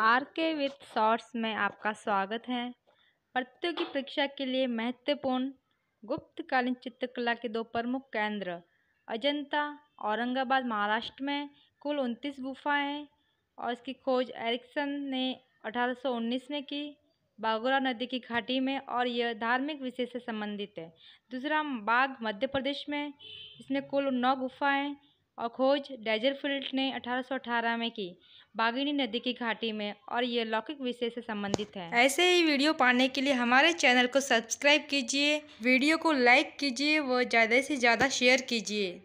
are के with shorts में आपका स्वागत है प्रतियोगी परीक्षा के लिए महत्वपूर्ण गुप्तकालीन चित्रकला के दो प्रमुख केंद्र अजंता औरंगाबाद महाराष्ट्र में कुल उनतीस गुफाएं और इसकी खोज एरिक्सन ने 1819 में की बागुरा नदी की घाटी में और यह धार्मिक विषय से संबंधित है दूसरा बाघ मध्य प्रदेश में इसमें कुल नौ गुफाएँ और खोज डेजरफील्ड ने 1818 में की बागिनी नदी की घाटी में और ये लौकिक विषय से संबंधित है ऐसे ही वीडियो पाने के लिए हमारे चैनल को सब्सक्राइब कीजिए वीडियो को लाइक कीजिए व ज़्यादा से ज़्यादा शेयर कीजिए